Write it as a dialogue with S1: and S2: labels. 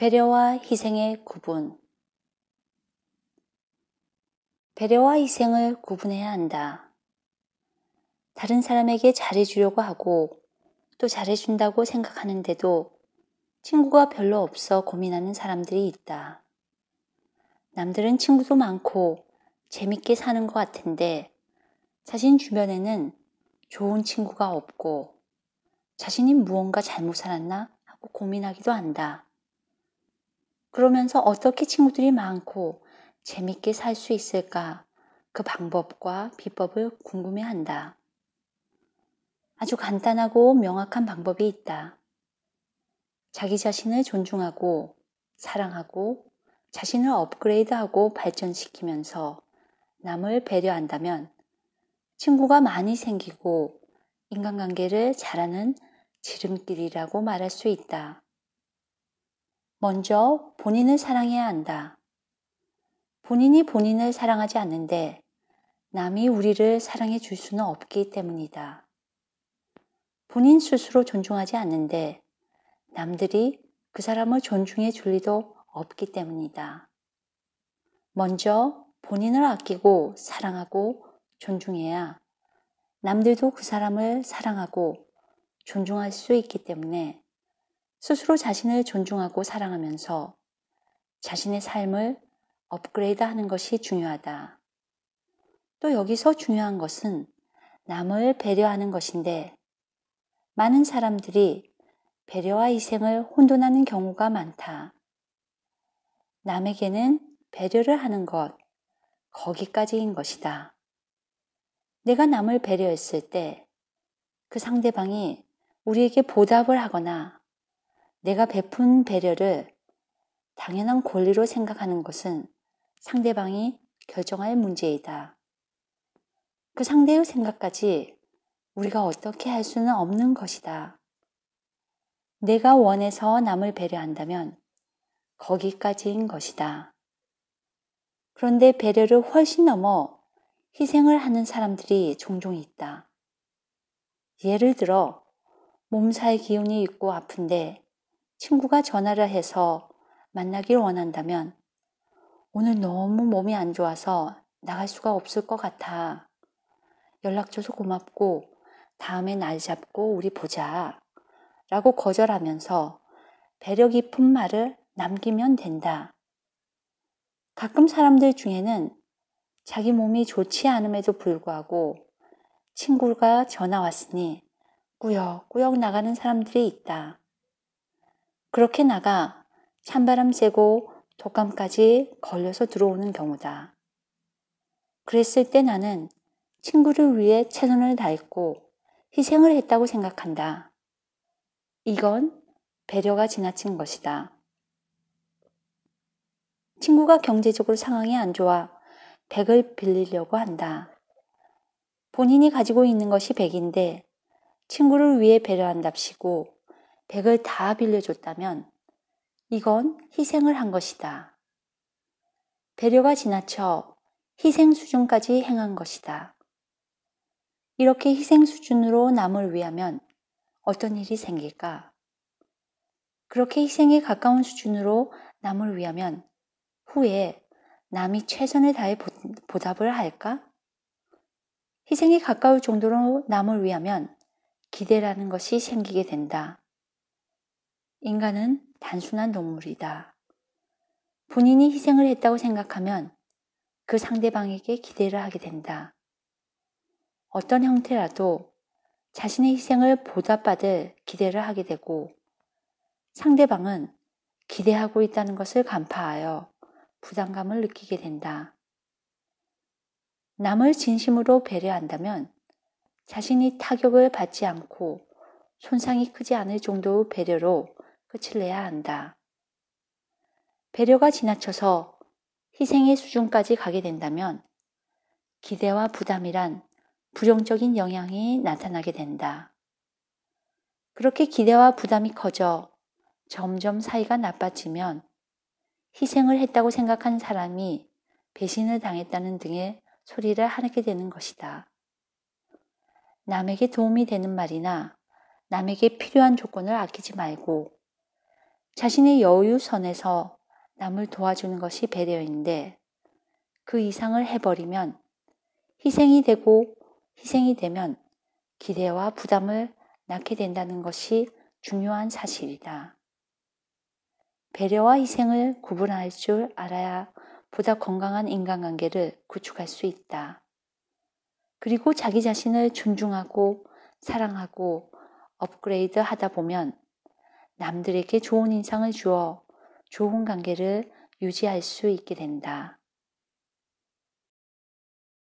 S1: 배려와 희생의 구분. 배려와 희생을 구분해야 한다. 다른 사람에게 잘해주려고 하고 또 잘해준다고 생각하는데도 친구가 별로 없어 고민하는 사람들이 있다. 남들은 친구도 많고 재밌게 사는 것 같은데 자신 주변에는 좋은 친구가 없고 자신이 무언가 잘못 살았나 하고 고민하기도 한다. 그러면서 어떻게 친구들이 많고 재밌게 살 수 있을까? 그 방법과 비법을 궁금해 한다. 아주 간단하고 명확한 방법이 있다. 자기 자신을 존중하고 사랑하고 자신을 업그레이드하고 발전시키면서 남을 배려한다면 친구가 많이 생기고 인간관계를 잘하는 지름길이라고 말할 수 있다. 먼저 본인을 사랑해야 한다. 본인이 본인을 사랑하지 않는데 남이 우리를 사랑해 줄 수는 없기 때문이다. 본인 스스로 존중하지 않는데 남들이 그 사람을 존중해 줄 리도 없기 때문이다. 먼저 본인을 아끼고 사랑하고 존중해야 남들도 그 사람을 사랑하고 존중할 수 있기 때문에 스스로 자신을 존중하고 사랑하면서 자신의 삶을 업그레이드 하는 것이 중요하다. 또 여기서 중요한 것은 남을 배려하는 것인데 많은 사람들이 배려와 희생을 혼돈하는 경우가 많다. 남에게는 배려를 하는 것, 거기까지인 것이다. 내가 남을 배려했을 때 그 상대방이 우리에게 보답을 하거나 내가 베푼 배려를 당연한 권리로 생각하는 것은 상대방이 결정할 문제이다. 그 상대의 생각까지 우리가 어떻게 할 수는 없는 것이다. 내가 원해서 남을 배려한다면 거기까지인 것이다. 그런데 배려를 훨씬 넘어 희생을 하는 사람들이 종종 있다. 예를 들어, 몸살 기운이 있고 아픈데 친구가 전화를 해서 만나기를 원한다면 오늘 너무 몸이 안 좋아서 나갈 수가 없을 것 같아. 연락 줘서 고맙고 다음에 날 잡고 우리 보자. 라고 거절하면서 배려 깊은 말을 남기면 된다. 가끔 사람들 중에는 자기 몸이 좋지 않음에도 불구하고 친구가 전화 왔으니 꾸역꾸역 나가는 사람들이 있다. 그렇게 나가 찬바람 쐬고 독감까지 걸려서 들어오는 경우다. 그랬을 때 나는 친구를 위해 최선을 다했고 희생을 했다고 생각한다. 이건 배려가 지나친 것이다. 친구가 경제적으로 상황이 안 좋아 백을 빌리려고 한다. 본인이 가지고 있는 것이 백인데 친구를 위해 배려한답시고 백을 다 빌려줬다면 이건 희생을 한 것이다. 배려가 지나쳐 희생 수준까지 행한 것이다. 이렇게 희생 수준으로 남을 위하면 어떤 일이 생길까? 그렇게 희생에 가까운 수준으로 남을 위하면 후에 남이 최선을 다해 보답을 할까? 희생에 가까울 정도로 남을 위하면 기대라는 것이 생기게 된다. 인간은 단순한 동물이다. 본인이 희생을 했다고 생각하면 그 상대방에게 기대를 하게 된다. 어떤 형태라도 자신의 희생을 보답받을 기대를 하게 되고 상대방은 기대하고 있다는 것을 간파하여 부담감을 느끼게 된다. 남을 진심으로 배려한다면 자신이 타격을 받지 않고 손상이 크지 않을 정도의 배려로 끝을 내야 한다. 배려가 지나쳐서 희생의 수준까지 가게 된다면 기대와 부담이란 부정적인 영향이 나타나게 된다. 그렇게 기대와 부담이 커져 점점 사이가 나빠지면 희생을 했다고 생각한 사람이 배신을 당했다는 등의 소리를 하게 되는 것이다. 남에게 도움이 되는 말이나 남에게 필요한 조건을 아끼지 말고 자신의 여유선에서 남을 도와주는 것이 배려인데 그 이상을 해버리면 희생이 되고 희생이 되면 기대와 부담을 낳게 된다는 것이 중요한 사실이다. 배려와 희생을 구분할 줄 알아야 보다 건강한 인간관계를 구축할 수 있다. 그리고 자기 자신을 존중하고 사랑하고 업그레이드 하다 보면 남들에게 좋은 인상을 주어 좋은 관계를 유지할 수 있게 된다.